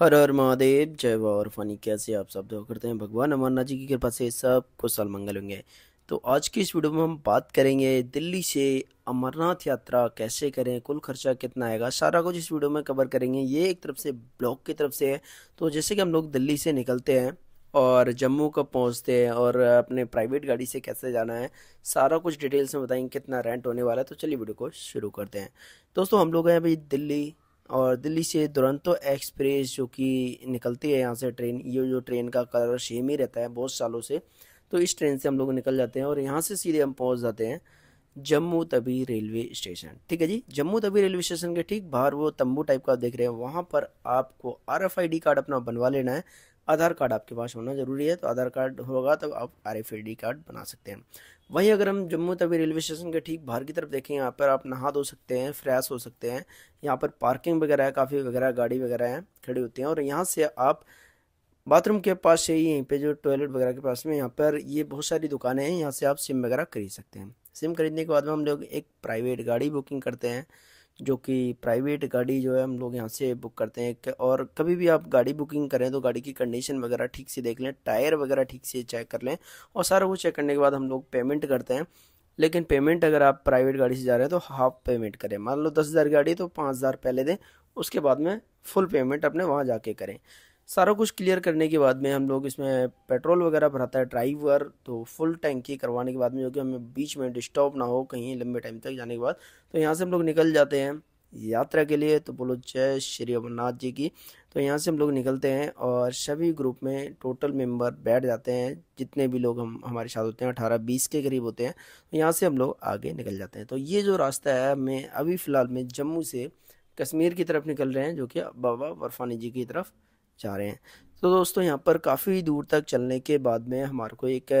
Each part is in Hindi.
हर हर महादेव जय बाबा और फनी कैसे आप सब दुआ करते हैं भगवान अमरनाथ जी की कृपा से सब कुशल मंगल होंगे तो आज की इस वीडियो में हम बात करेंगे दिल्ली से अमरनाथ यात्रा कैसे करें कुल खर्चा कितना आएगा सारा कुछ इस वीडियो में कवर करेंगे ये एक तरफ से ब्लॉक की तरफ से है तो जैसे कि हम लोग दिल्ली से निकलते हैं और जम्मू कब पहुँचते हैं और अपने प्राइवेट गाड़ी से कैसे जाना है सारा कुछ डिटेल्स में बताएंगे कितना रेंट होने वाला है तो चलिए वीडियो को शुरू करते हैं दोस्तों हम लोग हैं भाई दिल्ली और दिल्ली से दुरंतो एक्सप्रेस जो कि निकलती है यहाँ से ट्रेन ये जो ट्रेन का कलर सेम ही रहता है बहुत सालों से तो इस ट्रेन से हम लोग निकल जाते हैं और यहाँ से सीधे हम पहुँच जाते हैं जम्मू तभी रेलवे स्टेशन ठीक है जी जम्मू तभी रेलवे स्टेशन के ठीक बाहर वो तंबू टाइप का देख रहे हैं वहाँ पर आपको R F I D card अपना बनवा लेना है आधार कार्ड आपके पास होना ज़रूरी है तो आधार कार्ड होगा तो आप आर एफ कार्ड बना सकते हैं वहीं अगर हम जम्मू तवी रेलवे स्टेशन के ठीक बाहर की तरफ देखें यहाँ पर आप नहा धो सकते हैं फ्रेश हो सकते हैं यहाँ पर पार्किंग वगैरह है काफ़ी वगैरह गाड़ी वगैरह है खड़ी होती हैं और यहाँ से आप बाथरूम के पास से ही यहीं पर जो टॉयलेट वगैरह के पास में यहाँ पर ये बहुत सारी दुकानें हैं यहाँ से आप सिम वगैरह खरीद सकते हैं सिम खरीदने के बाद में हम लोग एक प्राइवेट गाड़ी बुकिंग करते हैं जो कि प्राइवेट गाड़ी जो है हम लोग यहाँ से बुक करते हैं और कभी भी आप गाड़ी बुकिंग करें तो गाड़ी की कंडीशन वगैरह ठीक से देख लें टायर वगैरह ठीक से चेक कर लें और सारा कुछ चेक करने के बाद हम लोग पेमेंट करते हैं लेकिन पेमेंट अगर आप प्राइवेट गाड़ी से जा रहे हैं तो हाफ पेमेंट करें मान लो दस हज़ार गाड़ी तो पाँच हज़ार पहले दें उसके बाद में फुल पेमेंट अपने वहाँ जाके करें सारा कुछ क्लियर करने के बाद में हम लोग इसमें पेट्रोल वगैरह भराता है ड्राइवर तो फुल टैंकी करवाने के बाद में जो कि हमें बीच में डिस्टर्ब ना हो कहीं लंबे टाइम तक जाने के बाद तो यहाँ से हम लोग निकल जाते हैं यात्रा के लिए तो बोलो जय श्री अमरनाथ जी की तो यहाँ से हम लोग निकलते हैं और सभी ग्रुप में टोटल मेंबर बैठ जाते हैं जितने भी लोग हम हमारे साथ होते हैं अठारह बीस के करीब होते हैं तो यहाँ से हम लोग आगे निकल जाते हैं तो ये जो रास्ता है मैं अभी फ़िलहाल में जम्मू से कश्मीर की तरफ निकल रहे हैं जो कि बाबा बर्फानी जी की तरफ जा रहे हैं तो दोस्तों यहाँ पर काफ़ी दूर तक चलने के बाद में हमारे को एक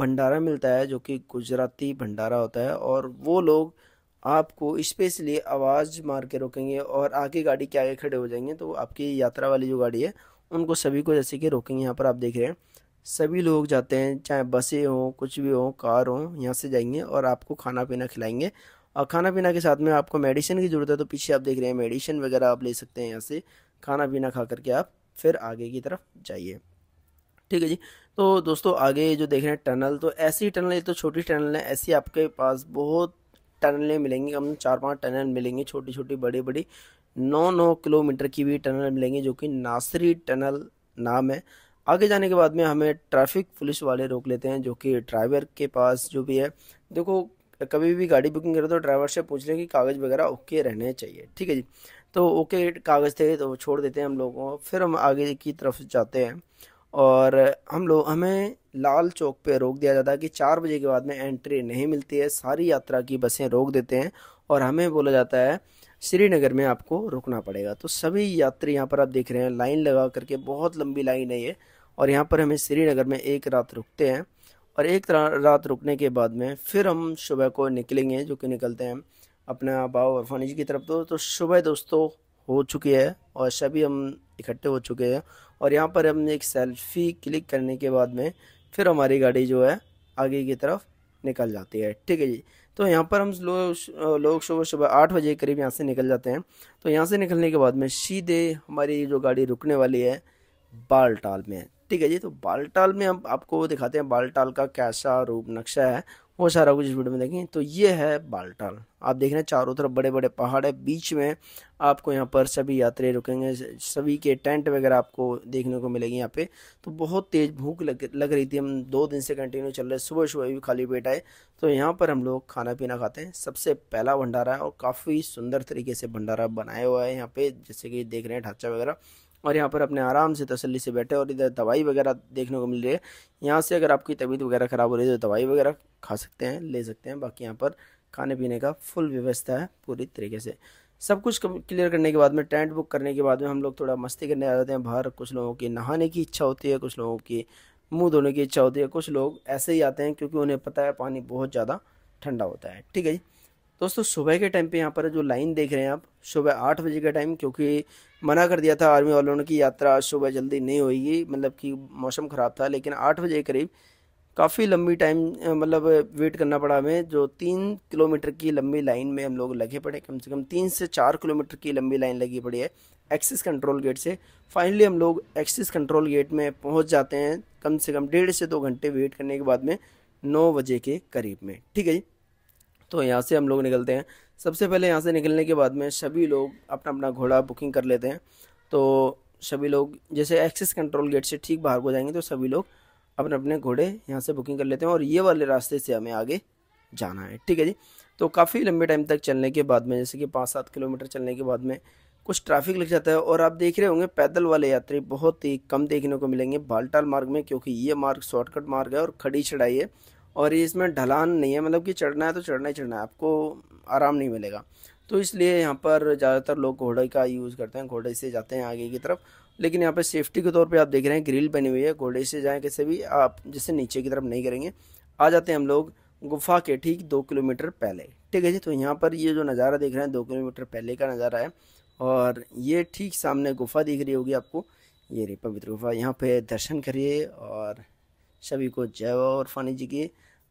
भंडारा मिलता है जो कि गुजराती भंडारा होता है और वो लोग आपको स्पेशली आवाज़ मार के रोकेंगे और आगे गाड़ी के आगे खड़े हो जाएंगे तो आपकी यात्रा वाली जो गाड़ी है उनको सभी को जैसे कि रोकेंगे यहाँ पर आप देख रहे हैं सभी लोग जाते हैं चाहे बसें हों कुछ भी हों कार हों यहाँ से जाएंगे और आपको खाना पीना खिलाएंगे और खाना पीना के साथ में आपको मेडिसिन की ज़रूरत है तो पीछे आप देख रहे हैं मेडिसिन वगैरह आप ले सकते हैं यहाँ से खाना पीना खा करके आप फिर आगे की तरफ जाइए ठीक है जी तो दोस्तों आगे जो देख रहे हैं टनल तो ऐसी टनल ये तो छोटी टनल है ऐसी आपके पास बहुत टनलें मिलेंगी कम चार पांच टनल मिलेंगी छोटी छोटी बड़ी बड़ी नौ नौ किलोमीटर की भी टनल मिलेंगी जो कि नासरी टनल नाम है आगे जाने के बाद में हमें ट्रैफिक पुलिस वाले रोक लेते हैं जो कि ड्राइवर के पास जो भी है देखो कभी भी गाड़ी बुकिंग करें तो ड्राइवर से पूछ लें कि कागज़ वगैरह ओके रहने चाहिए ठीक है जी तो ओके कागज़ थे तो छोड़ देते हैं हम लोगों को फिर हम आगे की तरफ जाते हैं और हम लोग हमें लाल चौक पे रोक दिया जाता है कि चार बजे के बाद में एंट्री नहीं मिलती है सारी यात्रा की बसें रोक देते हैं और हमें बोला जाता है श्रीनगर में आपको रुकना पड़ेगा तो सभी यात्री यहाँ पर आप देख रहे हैं लाइन लगा करके बहुत लंबी लाइन है ये और यहाँ पर हमें श्रीनगर में एक रात रुकते हैं और एक रात रुकने के बाद में फिर हम सुबह को निकलेंगे जो कि निकलते हैं अपने आप आओ जी की तरफ तो तो सुबह दोस्तों हो चुकी है और सभी हम इकट्ठे हो चुके हैं और यहाँ पर हमने एक सेल्फी क्लिक करने के बाद में फिर हमारी गाड़ी जो है आगे की तरफ निकल जाती है ठीक है जी तो यहाँ पर हम लोग लोग सुबह सुबह आठ बजे करीब यहाँ से निकल जाते हैं तो यहाँ से निकलने के बाद में सीधे हमारी जो गाड़ी रुकने वाली है बालटाल में ठीक है जी तो बालटाल में हम आपको दिखाते हैं बालटाल का कैसा रूप नक्शा है वो सारा कुछ इस वीडियो में देखें तो ये है बालटाल आप देख रहे हैं चारों तरफ बड़े बड़े पहाड़ है बीच में आपको यहाँ पर सभी यात्री रुकेंगे सभी के टेंट वगैरह आपको देखने को मिलेगी यहाँ पे तो बहुत तेज़ भूख लग लग रही थी हम दो दिन से कंटिन्यू चल रहे सुबह सुबह भी खाली पेट आए तो यहाँ पर हम लोग खाना पीना खाते हैं सबसे पहला भंडारा है और काफ़ी सुंदर तरीके से भंडारा बनाया हुआ है यहाँ पे जैसे कि देख रहे हैं ढांचा वगैरह और यहाँ पर अपने आराम से तसल्ली से बैठे और इधर दवाई वगैरह देखने को मिल रही है यहाँ से अगर आपकी तबीयत वगैरह ख़राब हो रही है तो दवाई वगैरह खा सकते हैं ले सकते हैं बाकी यहाँ पर खाने पीने का फुल व्यवस्था है पूरी तरीके से सब कुछ क्लियर करने के बाद में टेंट बुक करने के बाद में हम लोग थोड़ा मस्ती करने आ जाते हैं बाहर कुछ लोगों की नहाने की इच्छा होती है कुछ लोगों की मुंह धोने की इच्छा होती है कुछ लोग ऐसे ही आते हैं क्योंकि उन्हें पता है पानी बहुत ज़्यादा ठंडा होता है ठीक है जी दोस्तों सुबह के टाइम पे यहाँ पर जो लाइन देख रहे हैं आप सुबह आठ बजे का टाइम क्योंकि मना कर दिया था आर्मी वालों ने कि यात्रा सुबह जल्दी नहीं होगी मतलब कि मौसम ख़राब था लेकिन आठ बजे के करीब काफ़ी लंबी टाइम मतलब वेट करना पड़ा हमें जो तीन किलोमीटर की लंबी लाइन में हम लोग लगे पड़े कम से कम तीन से चार किलोमीटर की लंबी लाइन लगी पड़ी है एक्सिस कंट्रोल गेट से फाइनली हम लोग एक्सिस कंट्रोल गेट में पहुंच जाते हैं कम से कम डेढ़ से दो घंटे वेट करने के बाद में नौ बजे के करीब में ठीक है जी तो यहाँ से हम लोग निकलते हैं सबसे पहले यहाँ से निकलने के बाद में सभी लोग अपना अपना घोड़ा बुकिंग कर लेते हैं तो सभी लोग जैसे एक्सेस कंट्रोल गेट से ठीक बाहर को जाएंगे तो सभी लोग अपने अपने घोड़े यहाँ से बुकिंग कर लेते हैं और ये वाले रास्ते से हमें आगे जाना है ठीक है जी तो काफ़ी लंबे टाइम तक चलने के बाद में जैसे कि पाँच सात किलोमीटर चलने के बाद में कुछ ट्रैफिक लग जाता है और आप देख रहे होंगे पैदल वाले यात्री बहुत ही कम देखने को मिलेंगे बालटाल मार्ग में क्योंकि ये मार्ग शॉर्टकट मार्ग है और खड़ी चढ़ाई है और ये इसमें ढलान नहीं है मतलब कि चढ़ना है तो चढ़ना ही चढ़ना है आपको आराम नहीं मिलेगा तो इसलिए यहाँ पर ज़्यादातर लोग घोड़े का यूज़ करते हैं घोड़े से जाते हैं आगे की तरफ लेकिन यहाँ पर सेफ्टी के तौर पर आप देख रहे हैं ग्रिल बनी हुई है घोड़े से जाएँ कैसे भी आप जैसे नीचे की तरफ नहीं करेंगे आ जाते हैं हम लोग गुफा के ठीक दो किलोमीटर पहले ठीक है जी तो यहाँ पर ये जो नज़ारा देख रहे हैं दो किलोमीटर पहले का नज़ारा है और ये ठीक सामने गुफा दिख रही होगी आपको ये रही पवित्र गुफा यहाँ पे दर्शन करिए और सभी को जय और फानी जी के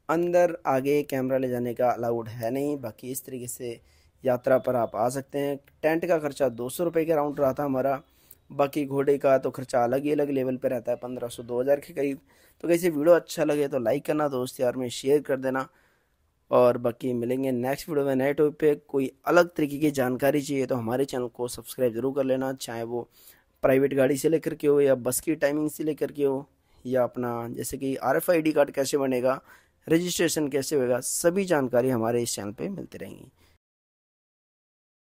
अंदर आगे कैमरा ले जाने का अलाउड है नहीं बाकी इस तरीके से यात्रा पर आप आ सकते हैं टेंट का खर्चा दो सौ रुपये के राउंड रहा था हमारा बाकी घोड़े का तो खर्चा अलग ही अलग लेवल पर रहता है पंद्रह सौ दो हज़ार के करीब तो कैसे वीडियो अच्छा लगे तो लाइक करना दोस्त यार में शेयर कर देना और बाकी मिलेंगे नेक्स्ट वीडियो में नए टॉपिक पे कोई अलग तरीके की जानकारी चाहिए तो हमारे चैनल को सब्सक्राइब जरूर कर लेना चाहे वो प्राइवेट गाड़ी से लेकर के हो या बस की टाइमिंग से लेकर के हो या अपना जैसे कि R F I D card कैसे बनेगा रजिस्ट्रेशन कैसे होगा सभी जानकारी हमारे इस चैनल पे मिलती रहेंगी